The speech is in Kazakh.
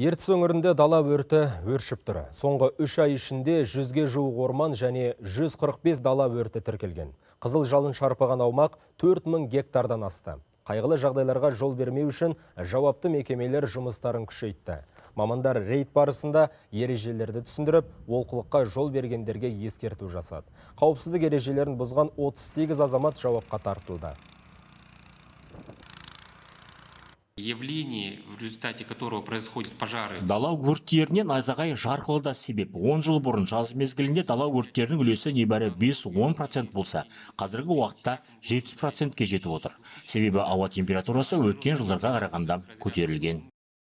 ертіс өңірінде дала өрті өршіп тұр соңғы үш ай ішінде жүзге жуық орман және 145 дала өрті тіркелген қызыл жалын шарпыған аумақ 4000 гектардан асты қайғылы жағдайларға жол бермеу үшін жауапты мекемелер жұмыстарын күшейтті мамандар рейд барысында ережелерді түсіндіріп олқылыққа жол бергендерге ескерту жасады қауіпсіздік ережелерін бұзған 38 азамат жауапқа тартылды явление, в результате которого происходят пожары. Дала өрттерінен айзағай жарқылы себеп. 10 жыл бұрын жаз мезгілінде дала өрттерінің үлесі небәрі 5-10% болса, қазіргі уақытта 70%-ке жетіп отыр. Себебі ауа температурасы өткен жылдарға қарағанда көтерілген.